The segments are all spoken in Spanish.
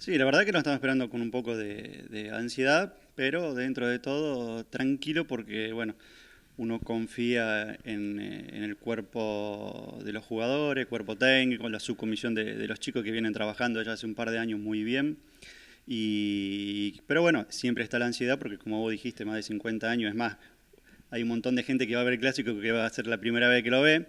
Sí, la verdad que nos estamos esperando con un poco de, ansiedad, pero dentro de todo tranquilo porque, bueno, uno confía en, eh, el cuerpo de los jugadores, cuerpo técnico, la subcomisión de, los chicos que vienen trabajando ya hace un par de años muy bien. Y, pero bueno, siempre está la ansiedad porque, como vos dijiste, más de 50 años, es más, hay un montón de gente que va a ver el clásico que va a ser la primera vez que lo ve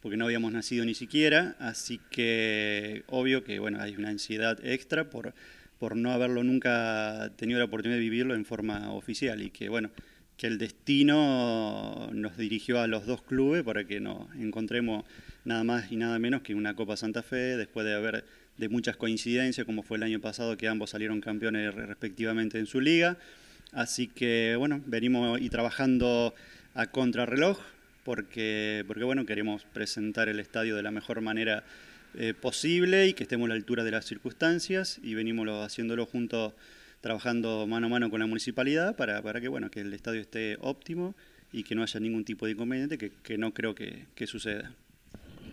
porque no habíamos nacido ni siquiera, así que obvio que bueno, hay una ansiedad extra por, por no haberlo nunca tenido la oportunidad de vivirlo en forma oficial y que bueno, que el destino nos dirigió a los dos clubes para que nos encontremos nada más y nada menos que una Copa Santa Fe después de haber de muchas coincidencias, como fue el año pasado que ambos salieron campeones respectivamente en su liga. Así que bueno, venimos y trabajando a contrarreloj, porque, porque bueno, queremos presentar el estadio de la mejor manera eh, posible y que estemos a la altura de las circunstancias y venimos haciéndolo juntos, trabajando mano a mano con la municipalidad para, que, bueno, que el estadio esté óptimo y que no haya ningún tipo de inconveniente que, no creo que, que suceda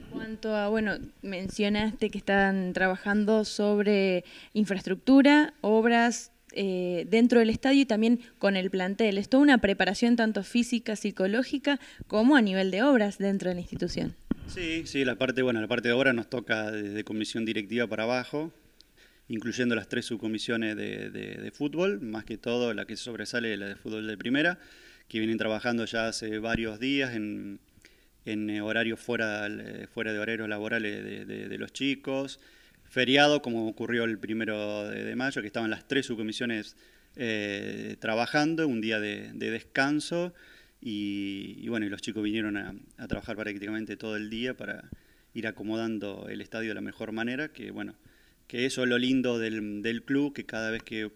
cuanto a, bueno, mencionaste que están trabajando sobre infraestructura, obras eh, dentro del estadio y también con el plantel. Es toda una preparación tanto física, psicológica, como a nivel de obras dentro de la institución. Sí, sí, la parte, bueno, la parte de obras nos toca desde comisión directiva para abajo, incluyendo las tres subcomisiones de, fútbol, más que todo la que sobresale la de fútbol de primera, que vienen trabajando ya hace varios días en, eh, horarios fuera, eh, fuera de horarios laborales de los chicos, feriado, como ocurrió el primero de, mayo, que estaban las tres subcomisiones eh, trabajando, un día de, descanso, y, bueno, y los chicos vinieron a, trabajar prácticamente todo el día para ir acomodando el estadio de la mejor manera, que bueno, que eso es lo lindo del, club, que cada vez que,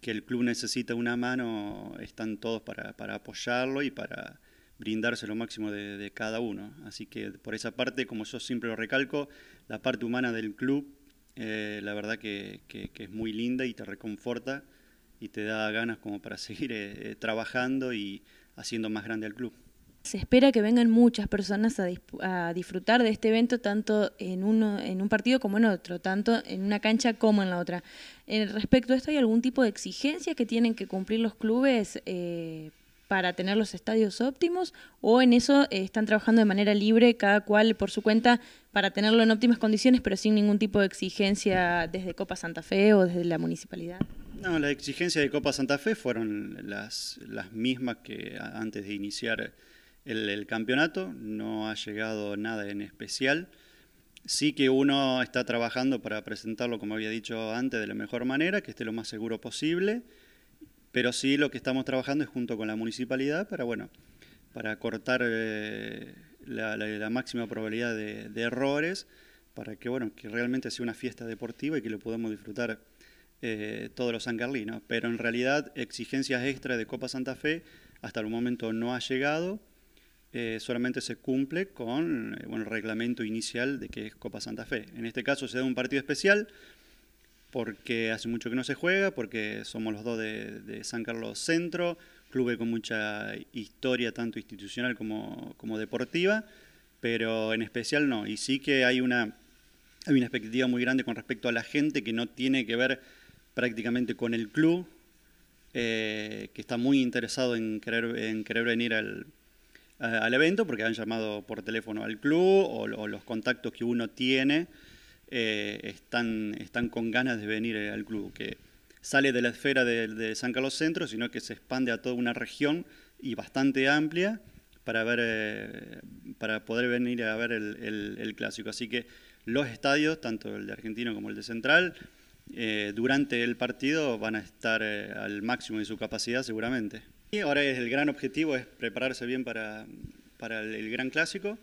que, el club necesita una mano, están todos para, para apoyarlo y para brindarse lo máximo de, de, cada uno. Así que por esa parte, como yo siempre lo recalco, la parte humana del club eh, la verdad que, es muy linda y te reconforta y te da ganas como para seguir eh, eh, trabajando y haciendo más grande al club. Se espera que vengan muchas personas a, disfrutar de este evento, tanto en, uno, en un partido como en otro, tanto en una cancha como en la otra. en respecto a esto, ¿hay algún tipo de exigencia que tienen que cumplir los clubes para tener los estadios óptimos o en eso eh, están trabajando de manera libre cada cual por su cuenta para tenerlo en óptimas condiciones pero sin ningún tipo de exigencia desde Copa Santa Fe o desde la municipalidad? No, las exigencias de Copa Santa Fe fueron las, mismas que antes de iniciar el, campeonato, no ha llegado nada en especial. Sí que uno está trabajando para presentarlo, como había dicho antes, de la mejor manera, que esté lo más seguro posible. Pero sí lo que estamos trabajando es junto con la municipalidad para, bueno, para cortar eh, la, máxima probabilidad de, errores, para que, bueno, que realmente sea una fiesta deportiva y que lo podamos disfrutar eh, todos los sancarlinos. Pero en realidad exigencias extra de Copa Santa Fe hasta el momento no ha llegado, eh, solamente se cumple con el reglamento inicial de que es Copa Santa Fe. En este caso se da un partido especial porque hace mucho que no se juega, porque somos los dos de, San Carlos Centro, club con mucha historia tanto institucional como, deportiva, pero en especial no. Y sí que hay una, hay una expectativa muy grande con respecto a la gente que no tiene que ver prácticamente con el club, eh, que está muy interesado en querer, venir al, al evento porque han llamado por teléfono al club o los contactos que uno tiene. Eh, están, con ganas de venir eh, al club, que sale de la esfera de, San Carlos Centro, sino que se expande a toda una región y bastante amplia para, eh, para poder venir a ver el, clásico. Así que los estadios, tanto el de Argentino como el de Central, durante el partido van a estar al máximo de su capacidad seguramente. Y ahora el gran objetivo es prepararse bien para, el gran clásico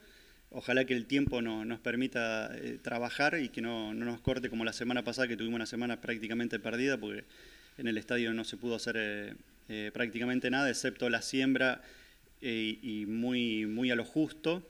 ojalá que el tiempo nos permita eh, trabajar y que no, nos corte como la semana pasada, que tuvimos una semana prácticamente perdida, porque en el estadio no se pudo hacer eh, eh, prácticamente nada, excepto la siembra y muy, muy a lo justo.